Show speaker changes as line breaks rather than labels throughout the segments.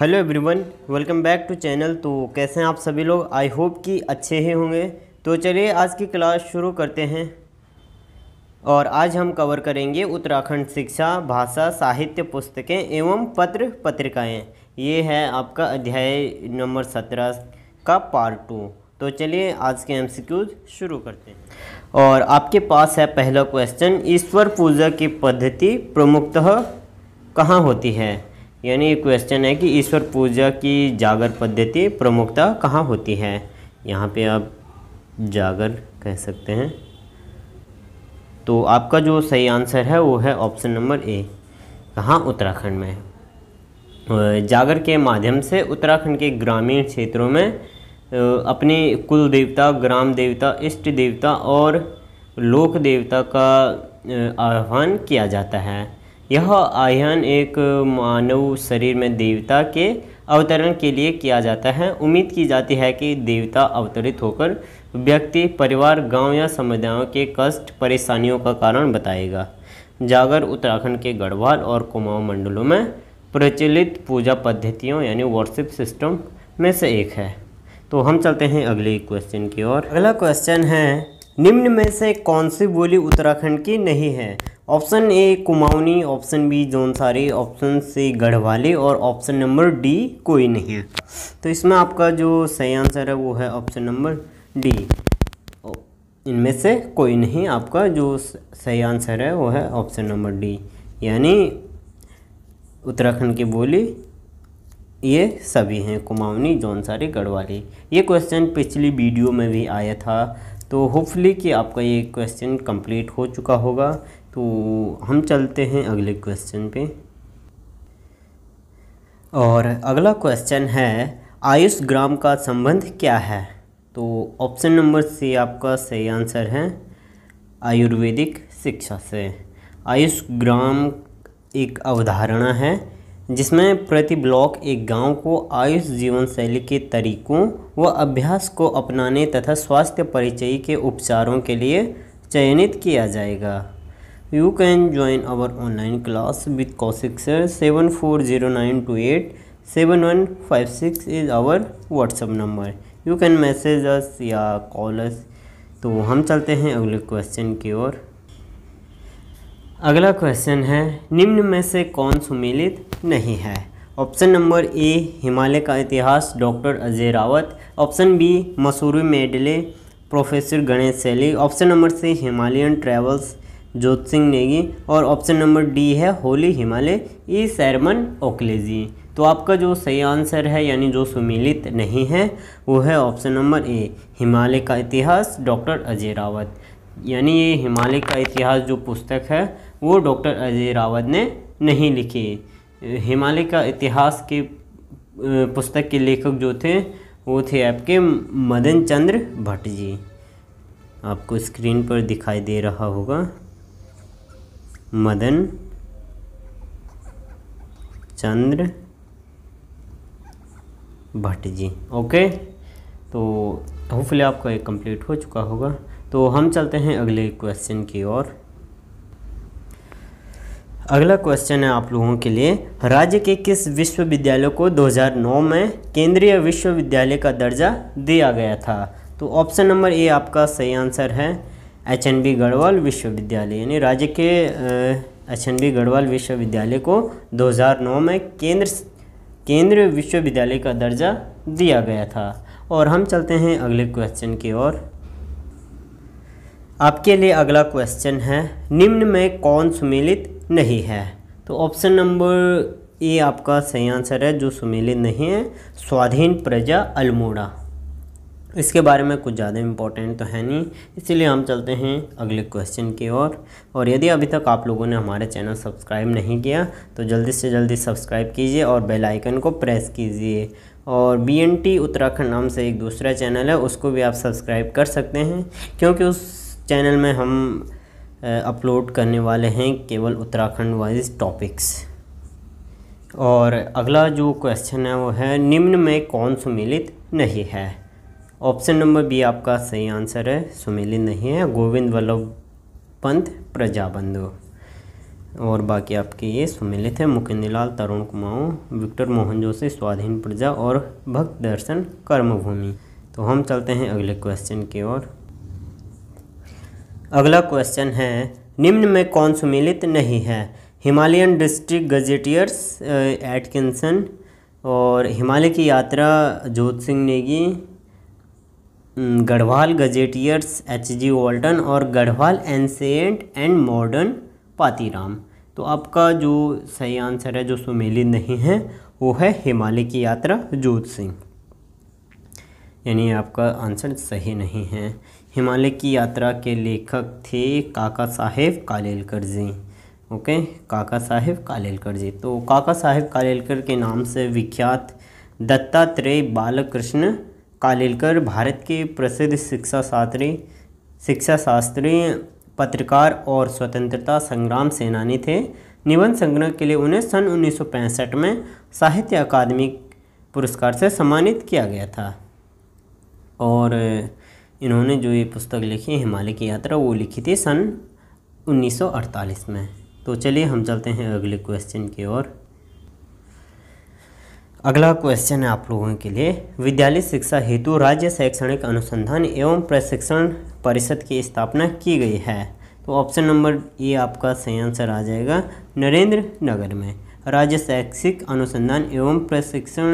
Hello everyone welcome back to channel तो कैसे हैं आप सभी लोग आई होप कि अच्छे ही होंगे तो चलिए आज की क्लास शुरू करते हैं और आज हम कवर करेंगे उत्तराखंड शिक्षा भाषा साहित्य पुस्तकें एवं पत्र पत्रिकाएं ये है आपका अध्याय नंबर सत्रह का पार्ट टू तो चलिए आज के एम शुरू करते हैं और आपके पास है पहला क्वेश्चन ईश्वर पूजा की पद्धति प्रमुखतः कहाँ होती है यानी ये क्वेश्चन है कि ईश्वर पूजा की जागर पद्धति प्रमुखता कहाँ होती है यहाँ पे आप जागर कह सकते हैं तो आपका जो सही आंसर है वो है ऑप्शन नंबर ए कहाँ उत्तराखंड में जागर के माध्यम से उत्तराखंड के ग्रामीण क्षेत्रों में अपने कुल देवता ग्राम देवता इष्ट देवता और लोक देवता का आह्वान किया जाता है यह आयन एक मानव शरीर में देवता के अवतरण के लिए किया जाता है उम्मीद की जाती है कि देवता अवतरित होकर व्यक्ति परिवार गांव या समुदायों के कष्ट परेशानियों का कारण बताएगा जागर उत्तराखंड के गढ़वाल और कुमाऊं मंडलों में प्रचलित पूजा पद्धतियों यानी वर्शिप सिस्टम में से एक है तो हम चलते हैं अगले क्वेश्चन की ओर अगला क्वेश्चन है निम्न में से कौन सी बोली उत्तराखंड की नहीं है option A Kumaoni option B Jaunsari option C Garhwali और ऑप्शन नंबर डी कोई नहीं है तो इसमें आपका जो सही आंसर है वो है ऑप्शन नंबर डी इनमें से कोई नहीं आपका जो सही आंसर है वो है ऑप्शन नंबर डी यानी उत्तराखंड की बोली ये सभी हैं कुमाऊनी जौनसारी गढ़वाली ये क्वेश्चन पिछली वीडियो में भी आया था तो होपफुली कि आपका ये क्वेश्चन कंप्लीट हो चुका होगा तो हम चलते हैं अगले क्वेश्चन पे और अगला क्वेश्चन है आयुष ग्राम का संबंध क्या है तो ऑप्शन नंबर सी आपका सही आंसर है आयुर्वेदिक शिक्षा से आयुष ग्राम एक अवधारणा है जिसमें प्रति ब्लॉक एक गांव को आयुष जीवन शैली के तरीकों व अभ्यास को अपनाने तथा स्वास्थ्य परिचय के उपचारों के लिए चयनित किया जाएगा you can join our online class with seven four zero nine two eight seven one five six is our WhatsApp number you can message us या कॉल अस तो हम चलते हैं अगले क्वेश्चन की ओर अगला क्वेश्चन है निम्न में से कौन सुमेलित नहीं है ऑप्शन नंबर ए हिमालय का इतिहास doctor Ajay Rawat option B Mussoorie medley professor Ganesh Saili option number C Himalayan travels Jot Singh Negi और ऑप्शन नंबर डी है होली हिमालय ई सैरमन ओकलेजी तो आपका जो सही आंसर है यानी जो सुमिलित नहीं है वो है ऑप्शन नंबर ए हिमालय का इतिहास डॉक्टर अजय रावत यानी ये हिमालय का इतिहास जो पुस्तक है वो डॉक्टर अजय रावत ने नहीं लिखी हिमालय का इतिहास के पुस्तक के लेखक जो थे वो थे आपके मदन चंद्र भट्ट जी आपको स्क्रीन पर दिखाई दे रहा होगा मदन चंद्र भट्ट जी ओके तो होपफुली आपका एक कंप्लीट हो चुका होगा तो हम चलते हैं अगले क्वेश्चन की ओर अगला क्वेश्चन है आप लोगों के लिए राज्य के किस विश्वविद्यालय को 2009 में केंद्रीय विश्वविद्यालय का दर्जा दिया गया था तो ऑप्शन नंबर ए आपका सही आंसर है एच एन बी गढ़वाल विश्वविद्यालय यानी राज्य के एच एन बी गढ़वाल विश्वविद्यालय को 2009 में केंद्र केंद्र विश्वविद्यालय का दर्जा दिया गया था और हम चलते हैं अगले क्वेश्चन की ओर आपके लिए अगला क्वेश्चन है निम्न में कौन सुमेलित नहीं है तो ऑप्शन नंबर ए आपका सही आंसर है जो सुमेलित नहीं है स्वाधीन प्रजा अल्मोड़ा इसके बारे में कुछ ज़्यादा इम्पोर्टेंट तो है नहीं इसीलिए हम चलते हैं अगले क्वेश्चन की ओर और, और यदि अभी तक आप लोगों ने हमारे चैनल सब्सक्राइब नहीं किया तो जल्दी से जल्दी सब्सक्राइब कीजिए और बेल आइकन को प्रेस कीजिए और बी एन टी उत्तराखंड नाम से एक दूसरा चैनल है उसको भी आप सब्सक्राइब कर सकते हैं क्योंकि उस चैनल में हम अपलोड करने वाले हैं केवल उत्तराखंड वाइज टॉपिक्स और अगला जो क्वेश्चन है वो है निम्न में कौन सुमिलित नहीं है ऑप्शन नंबर बी आपका सही आंसर है सुमेलिन नहीं है गोविंद वल्लभ पंत प्रजाबंधु और बाकी आपके ये सुमेलित है मुकिंदलाल तरुण कुमाऊँ विक्टर मोहन जोशी स्वाधीन प्रजा और भक्त दर्शन कर्मभूमि तो हम चलते हैं अगले क्वेश्चन की ओर अगला क्वेश्चन है निम्न में कौन सुमेलित नहीं है हिमालयन डिस्ट्रिक्ट गजेटियर्स एटकिंसन और हिमालय की यात्रा Jot Singh Negi Garhwal gazetteers H G Walton और Garhwal ancient and modern Patiram तो आपका जो सही आंसर है जो सुमेली नहीं है वो है हिमालय की यात्रा जोत सिंह यानी आपका आंसर सही नहीं है हिमालय की यात्रा के लेखक थे काका साहेब कालेलकर जी ओके काका साहेब कालेलकर जी तो काका साहेब कालेलकर के नाम से विख्यात दत्तात्रेय बालकृष्ण कालेलकर भारत के प्रसिद्ध शिक्षा शास्त्री शिक्षा शास्त्री पत्रकार और स्वतंत्रता संग्राम सेनानी थे निबंध संग्रह के लिए उन्हें सन 1965 में साहित्य अकादमी पुरस्कार से सम्मानित किया गया था और इन्होंने जो ये पुस्तक लिखी हिमालय की यात्रा वो लिखी थी सन 1948 में तो चलिए हम चलते हैं अगले क्वेश्चन की ओर अगला क्वेश्चन है आप लोगों के लिए विद्यालय शिक्षा हेतु राज्य शैक्षणिक अनुसंधान एवं प्रशिक्षण परिषद की स्थापना की गई है तो ऑप्शन नंबर ये आपका सही आंसर आ जाएगा नरेंद्र नगर में राज्य शैक्षिक अनुसंधान एवं प्रशिक्षण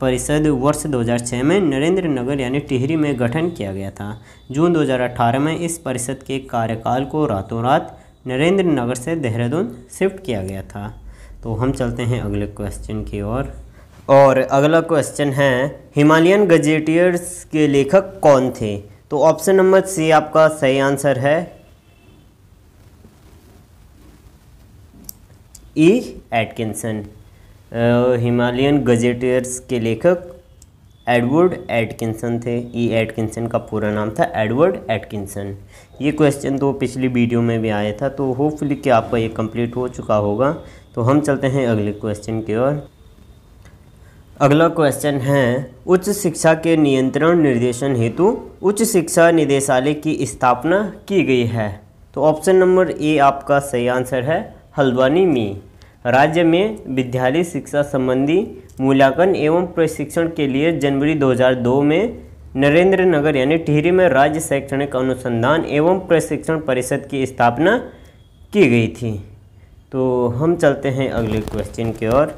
परिषद वर्ष 2006 में नरेंद्र नगर यानी टिहरी में गठन किया गया था जून 2018 में इस परिषद के कार्यकाल को रातों रात नरेंद्र नगर से देहरादून शिफ्ट किया गया था तो हम चलते हैं अगले क्वेश्चन की ओर और अगला क्वेश्चन है हिमालयन गजेटियर्स के लेखक कौन थे तो ऑप्शन नंबर सी आपका सही आंसर है ई एटकिंसन हिमालयन गजेटियर्स के लेखक एडवर्ड एटकिंसन थे ई e. एटकिंसन का पूरा नाम था एडवर्ड एटकिंसन ये क्वेश्चन तो पिछली वीडियो में भी आया था तो होपफुली कि आपका ये कंप्लीट हो चुका होगा तो हम चलते हैं अगले क्वेश्चन की ओर अगला क्वेश्चन है उच्च शिक्षा के नियंत्रण निर्देशन हेतु उच्च शिक्षा निदेशालय की स्थापना की गई है तो ऑप्शन नंबर ए आपका सही आंसर है हल्द्वानी में राज्य में विद्यालय शिक्षा संबंधी मूल्यांकन एवं प्रशिक्षण के लिए जनवरी 2002 में नरेंद्र नगर यानी टिहरी में राज्य शैक्षणिक अनुसंधान एवं प्रशिक्षण परिषद की स्थापना की गई थी तो हम चलते हैं अगले क्वेश्चन की ओर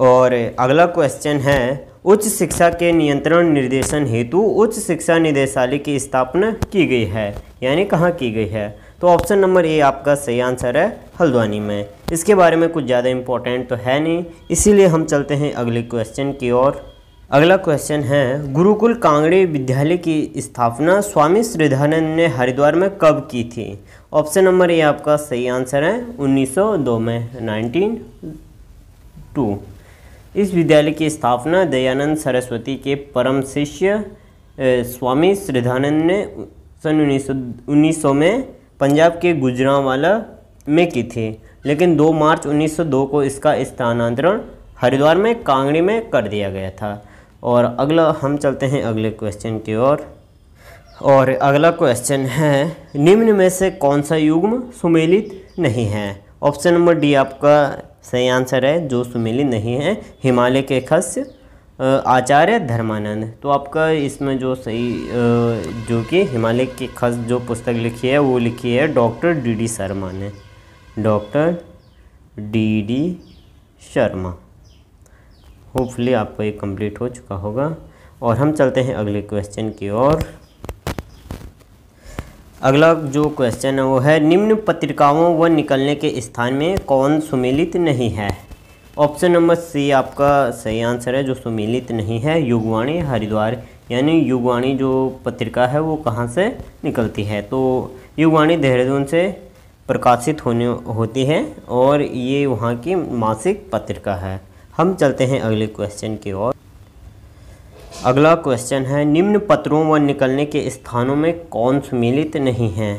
और अगला क्वेश्चन है उच्च शिक्षा के नियंत्रण निर्देशन हेतु उच्च शिक्षा निदेशालय की स्थापना की गई है यानी कहाँ की गई है तो ऑप्शन नंबर ए आपका सही आंसर है हल्द्वानी में इसके बारे में कुछ ज़्यादा इम्पोर्टेंट तो है नहीं इसीलिए हम चलते हैं अगले क्वेश्चन की ओर अगला क्वेश्चन है गुरुकुल कांगड़े विद्यालय की स्थापना स्वामी श्रीधानंद ने हरिद्वार में कब की थी ऑप्शन नंबर ए आपका सही आंसर है 1902 में 192 इस विद्यालय की स्थापना दयानंद सरस्वती के परम शिष्य स्वामी श्रद्धानंद ने सन उन्नीस में पंजाब के गुजरांवाला में की थी लेकिन 2 मार्च 1902 को इसका स्थानांतरण हरिद्वार में कांगड़ी में कर दिया गया था और अगला हम चलते हैं अगले क्वेश्चन की ओर और, और अगला क्वेश्चन है निम्न में से कौन सा युग्म सुमेलित नहीं है ऑप्शन नंबर डी आपका सही आंसर है जो सुमेली नहीं है हिमालय के खस्य आचार्य धर्मानंद तो आपका इसमें जो सही जो कि हिमालय के खस जो पुस्तक लिखी है वो लिखी है डॉक्टर डी डी शर्मा ने doctor D D Sharma hopefully आपको ये कंप्लीट हो चुका होगा और हम चलते हैं अगले क्वेश्चन की ओर अगला जो क्वेश्चन है वो है निम्न पत्रिकाओं व निकलने के स्थान में कौन सुमिलित नहीं है ऑप्शन नंबर सी आपका सही आंसर है जो सुमिलित नहीं है युगवाणी हरिद्वार यानी युगवाणी जो पत्रिका है वो कहाँ से निकलती है तो युगवाणी देहरादून से प्रकाशित होने होती है और ये वहाँ की मासिक पत्रिका है हम चलते हैं अगले क्वेश्चन की ओर अगला क्वेश्चन है निम्न पत्रों व निकलने के स्थानों में कौन सुमिलित नहीं है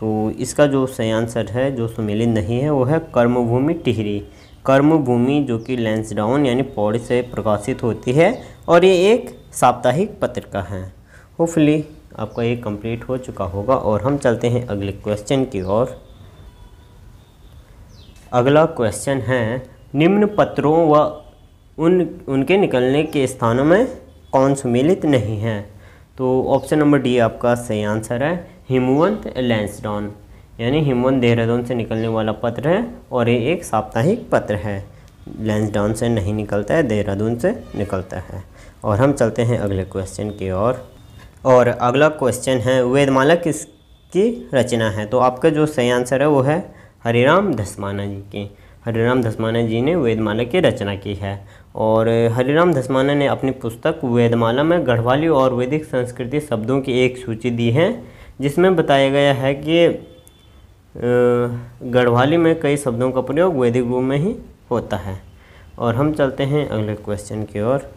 तो इसका जो सही आंसर है जो सुमिलित नहीं है वो है कर्मभूमि टिहरी कर्मभूमि जो कि लेंसडाउन यानी पौड़ी से प्रकाशित होती है और ये एक साप्ताहिक पत्रिका है होपफुली आपका ये कंप्लीट हो चुका होगा और हम चलते हैं अगले क्वेश्चन की ओर अगला क्वेश्चन है निम्न पत्रों व उन उनके निकलने के स्थानों में कौन सुमेलित नहीं है तो ऑप्शन नंबर डी आपका सही आंसर है हिमवंत लैंसडॉन यानी हिमवंत देहरादून से निकलने वाला पत्र है और ये एक साप्ताहिक पत्र है लैंसडॉन से नहीं निकलता है देहरादून से निकलता है और हम चलते हैं अगले क्वेश्चन की ओर और, और अगला क्वेश्चन है वेदमाला किसकी रचना है तो आपका जो सही आंसर है वो है हरिराम धस्माना जी की हरिराम धस्माना जी ने वेदमाला की रचना की है और हरिराम धस्माना ने अपनी पुस्तक वेदमाला में गढ़वाली और वैदिक संस्कृति शब्दों की एक सूची दी है जिसमें बताया गया है कि गढ़वाली में कई शब्दों का प्रयोग वैदिक रूप में ही होता है और हम चलते हैं अगले क्वेश्चन की ओर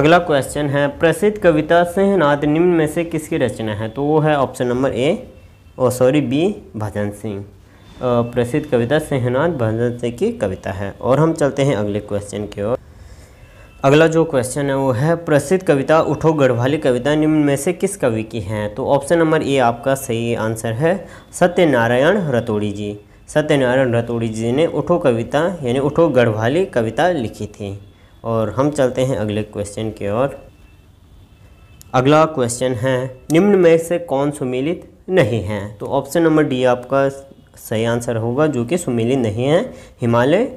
अगला क्वेश्चन है प्रसिद्ध कविता सिंहनाथ निम्न में से किसकी रचना है तो वो है ऑप्शन नंबर ए और सॉरी बी भजन सिंह प्रसिद्ध कविता सिंहनाथ भजन सिंह की कविता है और हम चलते हैं अगले क्वेश्चन की ओर अगला जो क्वेश्चन है वो है प्रसिद्ध कविता उठो गढ़वाली कविता निम्न में से किस कवि की है तो ऑप्शन नंबर ए आपका सही आंसर है सत्यनारायण रतोड़ी जी सत्यनारायण रतोड़ी जी ने उठो कविता यानी उठो गढ़वाली कविता लिखी थी और हम चलते हैं अगले क्वेश्चन की ओर अगला क्वेश्चन है निम्न में से कौन सुमिलित नहीं है तो ऑप्शन नंबर डी आपका सही आंसर होगा जो कि सुमिलित नहीं है हिमालय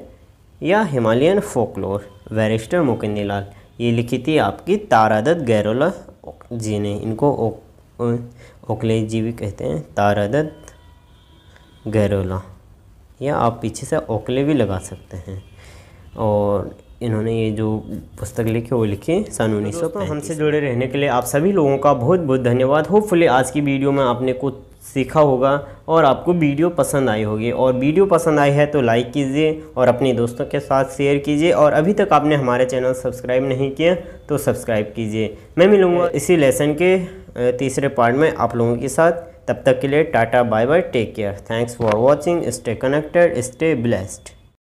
या Himalayan folklore barrister Mukandi Lal ये लिखी थी आपकी तारादत्त गैरोला जी ने इनको ओकले जी भी कहते हैं तारादत्त गैरोला या आप पीछे से ओकले भी लगा सकते हैं और इन्होंने ये जो पुस्तक लिखी वो लिखी सन उन्नीस सौ हमसे जुड़े रहने के लिए आप सभी लोगों का बहुत बहुत धन्यवाद होपफुली आज की वीडियो में आपने कुछ सीखा होगा और आपको वीडियो पसंद आई होगी और वीडियो पसंद आई है तो लाइक कीजिए और अपने दोस्तों के साथ शेयर कीजिए और अभी तक आपने हमारे चैनल सब्सक्राइब नहीं किया तो सब्सक्राइब कीजिए मैं मिलूँगा इसी लेसन के तीसरे पार्ट में आप लोगों के साथ तब तक के लिए tata bye bye take care thanks for watching stay connected stay blessed